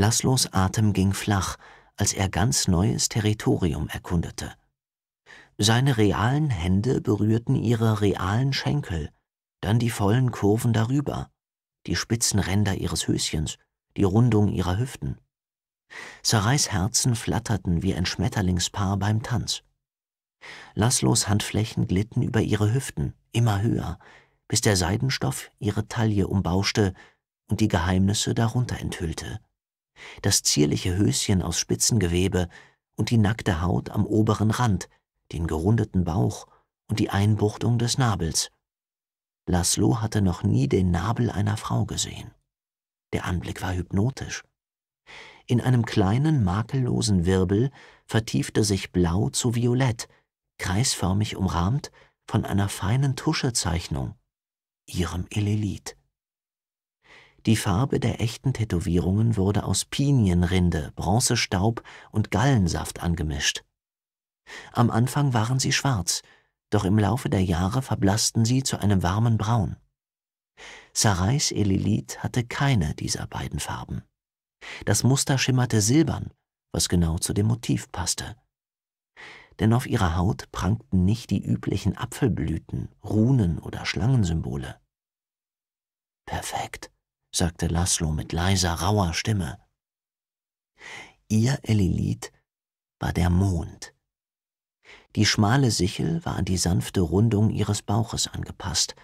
Laszlos Atem ging flach, als er ganz neues Territorium erkundete. Seine realen Hände berührten ihre realen Schenkel, dann die vollen Kurven darüber, die spitzen Ränder ihres Höschens, die Rundung ihrer Hüften. Sarais Herzen flatterten wie ein Schmetterlingspaar beim Tanz. Laszlos Handflächen glitten über ihre Hüften, immer höher, bis der Seidenstoff ihre Taille umbauschte und die Geheimnisse darunter enthüllte das zierliche Höschen aus Spitzengewebe und die nackte Haut am oberen Rand, den gerundeten Bauch und die Einbuchtung des Nabels. Laszlo hatte noch nie den Nabel einer Frau gesehen. Der Anblick war hypnotisch. In einem kleinen, makellosen Wirbel vertiefte sich blau zu violett, kreisförmig umrahmt von einer feinen Tuschezeichnung, ihrem Elelit. Die Farbe der echten Tätowierungen wurde aus Pinienrinde, Bronzestaub und Gallensaft angemischt. Am Anfang waren sie schwarz, doch im Laufe der Jahre verblassten sie zu einem warmen Braun. Sarais Elilit hatte keine dieser beiden Farben. Das Muster schimmerte silbern, was genau zu dem Motiv passte. Denn auf ihrer Haut prangten nicht die üblichen Apfelblüten, Runen oder Schlangensymbole. Perfekt sagte Laszlo mit leiser, rauer Stimme. Ihr Elilith war der Mond. Die schmale Sichel war an die sanfte Rundung ihres Bauches angepasst,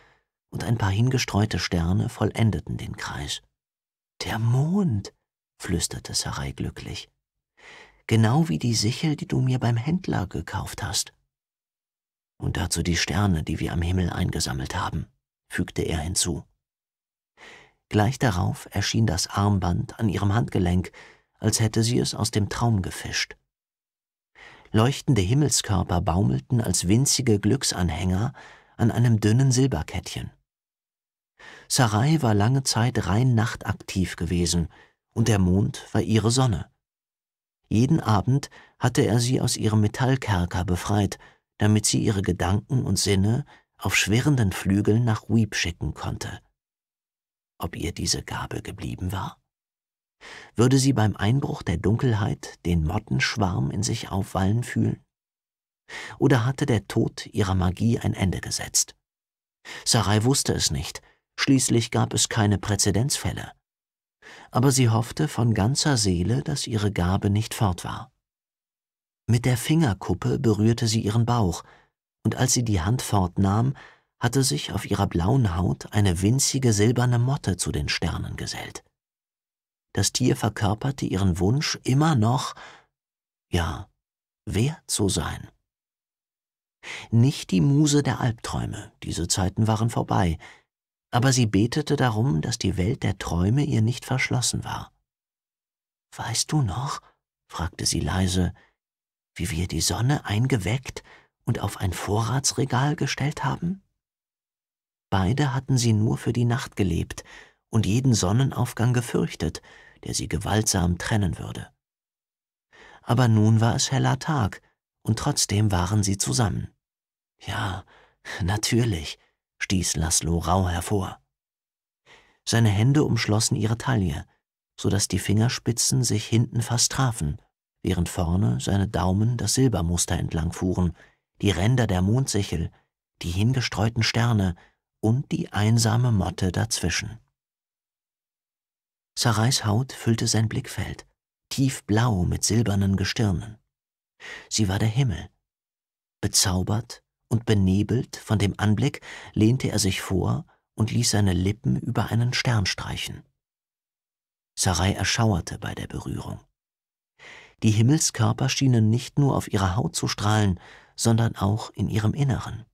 und ein paar hingestreute Sterne vollendeten den Kreis. Der Mond, flüsterte Sarai glücklich. Genau wie die Sichel, die du mir beim Händler gekauft hast. Und dazu die Sterne, die wir am Himmel eingesammelt haben, fügte er hinzu. Gleich darauf erschien das Armband an ihrem Handgelenk, als hätte sie es aus dem Traum gefischt. Leuchtende Himmelskörper baumelten als winzige Glücksanhänger an einem dünnen Silberkettchen. Sarai war lange Zeit rein nachtaktiv gewesen, und der Mond war ihre Sonne. Jeden Abend hatte er sie aus ihrem Metallkerker befreit, damit sie ihre Gedanken und Sinne auf schwirrenden Flügeln nach Weep schicken konnte ob ihr diese Gabe geblieben war? Würde sie beim Einbruch der Dunkelheit den Mottenschwarm in sich aufwallen fühlen? Oder hatte der Tod ihrer Magie ein Ende gesetzt? Sarai wusste es nicht, schließlich gab es keine Präzedenzfälle. Aber sie hoffte von ganzer Seele, dass ihre Gabe nicht fort war. Mit der Fingerkuppe berührte sie ihren Bauch, und als sie die Hand fortnahm, hatte sich auf ihrer blauen Haut eine winzige silberne Motte zu den Sternen gesellt. Das Tier verkörperte ihren Wunsch, immer noch, ja, wer zu sein. Nicht die Muse der Albträume, diese Zeiten waren vorbei, aber sie betete darum, dass die Welt der Träume ihr nicht verschlossen war. Weißt du noch, fragte sie leise, wie wir die Sonne eingeweckt und auf ein Vorratsregal gestellt haben? Beide hatten sie nur für die Nacht gelebt und jeden Sonnenaufgang gefürchtet, der sie gewaltsam trennen würde. Aber nun war es heller Tag, und trotzdem waren sie zusammen. Ja, natürlich, stieß Laszlo rau hervor. Seine Hände umschlossen ihre Taille, so daß die Fingerspitzen sich hinten fast trafen, während vorne seine Daumen das Silbermuster entlangfuhren, die Ränder der Mondsichel, die hingestreuten Sterne, und die einsame Motte dazwischen. Sarais Haut füllte sein Blickfeld, tiefblau mit silbernen Gestirnen. Sie war der Himmel. Bezaubert und benebelt von dem Anblick lehnte er sich vor und ließ seine Lippen über einen Stern streichen. Sarai erschauerte bei der Berührung. Die Himmelskörper schienen nicht nur auf ihrer Haut zu strahlen, sondern auch in ihrem Inneren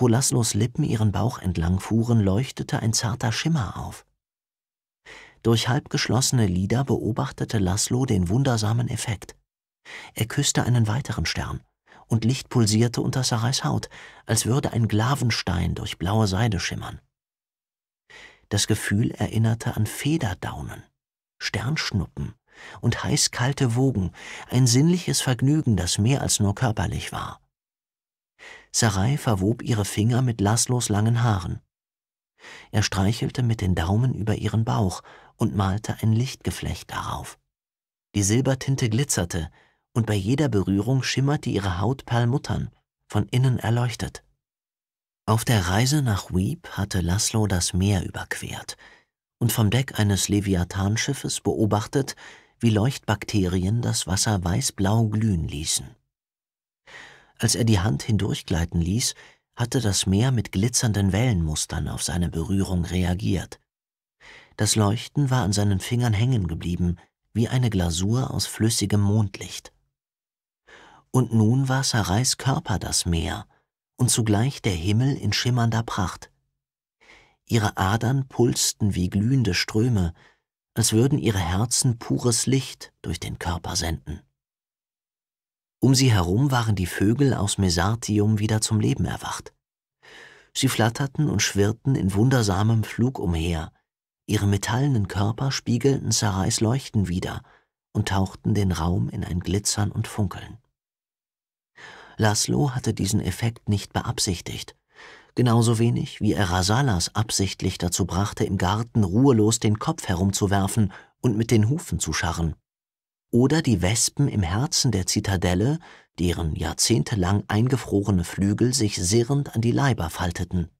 wo Laszlos Lippen ihren Bauch entlang fuhren, leuchtete ein zarter Schimmer auf. Durch halbgeschlossene Lider beobachtete Laszlo den wundersamen Effekt. Er küsste einen weiteren Stern, und Licht pulsierte unter Sarais Haut, als würde ein Glavenstein durch blaue Seide schimmern. Das Gefühl erinnerte an Federdaunen, Sternschnuppen und heißkalte Wogen, ein sinnliches Vergnügen, das mehr als nur körperlich war. Sarai verwob ihre Finger mit Laszlos langen Haaren. Er streichelte mit den Daumen über ihren Bauch und malte ein Lichtgeflecht darauf. Die Silbertinte glitzerte, und bei jeder Berührung schimmerte ihre Haut perlmuttern, von innen erleuchtet. Auf der Reise nach Weep hatte Laszlo das Meer überquert und vom Deck eines Leviathanschiffes beobachtet, wie Leuchtbakterien das Wasser weißblau glühen ließen. Als er die Hand hindurchgleiten ließ, hatte das Meer mit glitzernden Wellenmustern auf seine Berührung reagiert. Das Leuchten war an seinen Fingern hängen geblieben, wie eine Glasur aus flüssigem Mondlicht. Und nun war Sarais Körper das Meer und zugleich der Himmel in schimmernder Pracht. Ihre Adern pulsten wie glühende Ströme, als würden ihre Herzen pures Licht durch den Körper senden. Um sie herum waren die Vögel aus Mesartium wieder zum Leben erwacht. Sie flatterten und schwirrten in wundersamem Flug umher, ihre metallenen Körper spiegelten Sarais Leuchten wieder und tauchten den Raum in ein Glitzern und Funkeln. Laszlo hatte diesen Effekt nicht beabsichtigt, genauso wenig wie er Rasalas absichtlich dazu brachte, im Garten ruhelos den Kopf herumzuwerfen und mit den Hufen zu scharren oder die Wespen im Herzen der Zitadelle, deren jahrzehntelang eingefrorene Flügel sich sirrend an die Leiber falteten.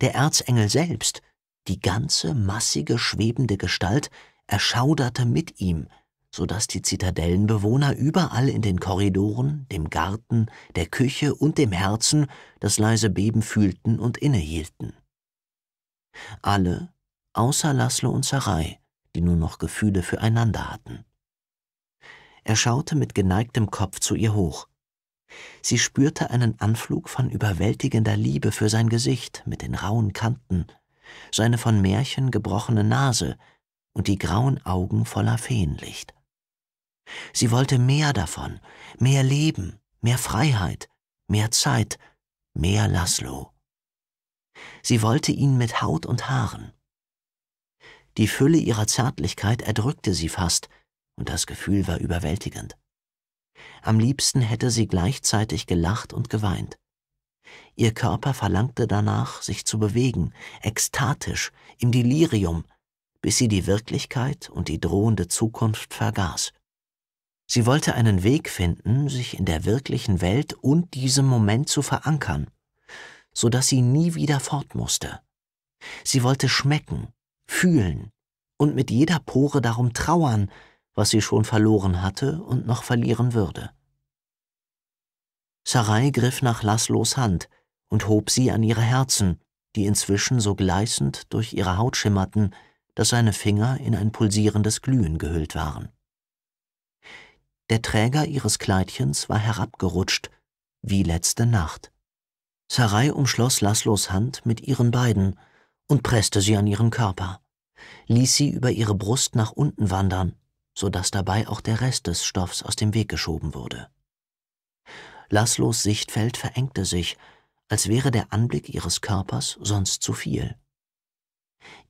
Der Erzengel selbst, die ganze massige schwebende Gestalt, erschauderte mit ihm, so dass die Zitadellenbewohner überall in den Korridoren, dem Garten, der Küche und dem Herzen das leise Beben fühlten und innehielten. Alle, außer Laszlo und Sarai, die nur noch Gefühle füreinander hatten. Er schaute mit geneigtem Kopf zu ihr hoch. Sie spürte einen Anflug von überwältigender Liebe für sein Gesicht mit den rauen Kanten, seine von Märchen gebrochene Nase und die grauen Augen voller Feenlicht. Sie wollte mehr davon, mehr Leben, mehr Freiheit, mehr Zeit, mehr Laszlo. Sie wollte ihn mit Haut und Haaren. Die Fülle ihrer Zärtlichkeit erdrückte sie fast, und das Gefühl war überwältigend. Am liebsten hätte sie gleichzeitig gelacht und geweint. Ihr Körper verlangte danach, sich zu bewegen, ekstatisch, im Delirium, bis sie die Wirklichkeit und die drohende Zukunft vergaß. Sie wollte einen Weg finden, sich in der wirklichen Welt und diesem Moment zu verankern, so dass sie nie wieder fort musste. Sie wollte schmecken, fühlen und mit jeder Pore darum trauern, was sie schon verloren hatte und noch verlieren würde. Sarai griff nach Laslos Hand und hob sie an ihre Herzen, die inzwischen so gleißend durch ihre Haut schimmerten, dass seine Finger in ein pulsierendes Glühen gehüllt waren. Der Träger ihres Kleidchens war herabgerutscht, wie letzte Nacht. Sarai umschloss Laslos Hand mit ihren beiden und presste sie an ihren Körper, ließ sie über ihre Brust nach unten wandern so dass dabei auch der Rest des Stoffs aus dem Weg geschoben wurde. Laslos Sichtfeld verengte sich, als wäre der Anblick ihres Körpers sonst zu viel.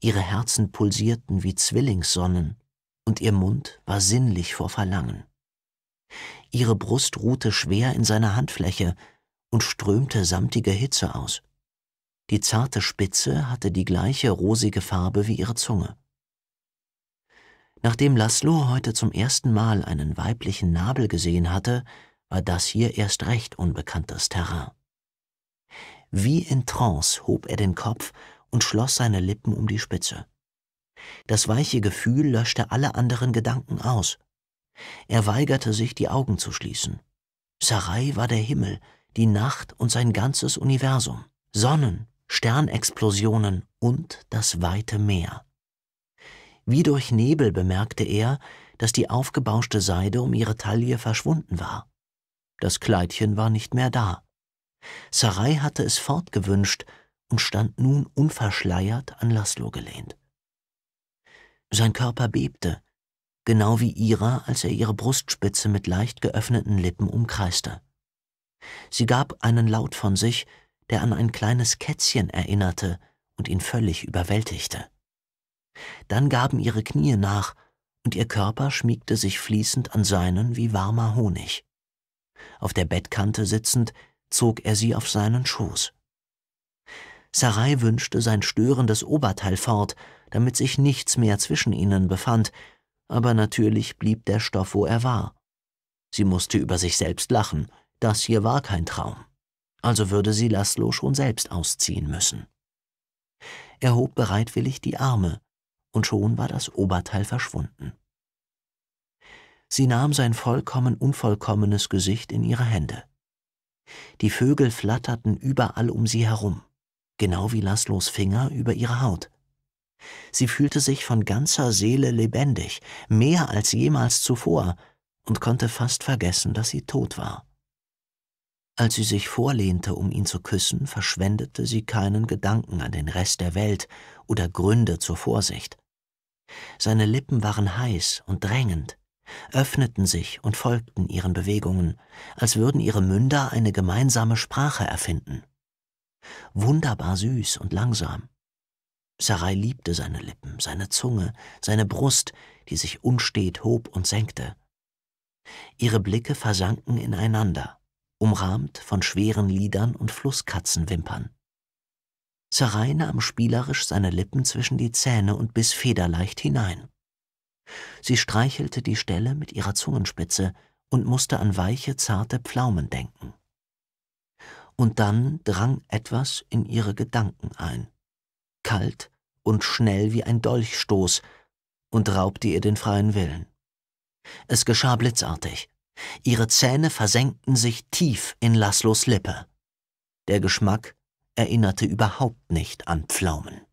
Ihre Herzen pulsierten wie Zwillingssonnen, und ihr Mund war sinnlich vor Verlangen. Ihre Brust ruhte schwer in seiner Handfläche und strömte samtige Hitze aus. Die zarte Spitze hatte die gleiche rosige Farbe wie ihre Zunge. Nachdem Laszlo heute zum ersten Mal einen weiblichen Nabel gesehen hatte, war das hier erst recht unbekanntes Terrain. Wie in Trance hob er den Kopf und schloss seine Lippen um die Spitze. Das weiche Gefühl löschte alle anderen Gedanken aus. Er weigerte sich, die Augen zu schließen. Sarai war der Himmel, die Nacht und sein ganzes Universum, Sonnen, Sternexplosionen und das weite Meer. Wie durch Nebel bemerkte er, dass die aufgebauschte Seide um ihre Taille verschwunden war. Das Kleidchen war nicht mehr da. Sarai hatte es fortgewünscht und stand nun unverschleiert an Laszlo gelehnt. Sein Körper bebte, genau wie ihrer, als er ihre Brustspitze mit leicht geöffneten Lippen umkreiste. Sie gab einen Laut von sich, der an ein kleines Kätzchen erinnerte und ihn völlig überwältigte. Dann gaben ihre Knie nach, und ihr Körper schmiegte sich fließend an seinen wie warmer Honig. Auf der Bettkante sitzend, zog er sie auf seinen Schoß. Sarai wünschte sein störendes Oberteil fort, damit sich nichts mehr zwischen ihnen befand, aber natürlich blieb der Stoff, wo er war. Sie musste über sich selbst lachen, das hier war kein Traum. Also würde sie Laszlo schon selbst ausziehen müssen. Er hob bereitwillig die Arme, und schon war das Oberteil verschwunden. Sie nahm sein vollkommen unvollkommenes Gesicht in ihre Hände. Die Vögel flatterten überall um sie herum, genau wie Laszlos Finger über ihre Haut. Sie fühlte sich von ganzer Seele lebendig, mehr als jemals zuvor, und konnte fast vergessen, dass sie tot war. Als sie sich vorlehnte, um ihn zu küssen, verschwendete sie keinen Gedanken an den Rest der Welt oder Gründe zur Vorsicht. Seine Lippen waren heiß und drängend, öffneten sich und folgten ihren Bewegungen, als würden ihre Münder eine gemeinsame Sprache erfinden. Wunderbar süß und langsam. Sarai liebte seine Lippen, seine Zunge, seine Brust, die sich unstet hob und senkte. Ihre Blicke versanken ineinander, umrahmt von schweren Lidern und Flusskatzenwimpern. Zerei nahm spielerisch seine Lippen zwischen die Zähne und biss federleicht hinein. Sie streichelte die Stelle mit ihrer Zungenspitze und musste an weiche, zarte Pflaumen denken. Und dann drang etwas in ihre Gedanken ein, kalt und schnell wie ein Dolchstoß, und raubte ihr den freien Willen. Es geschah blitzartig. Ihre Zähne versenkten sich tief in Laslos Lippe. Der Geschmack erinnerte überhaupt nicht an Pflaumen.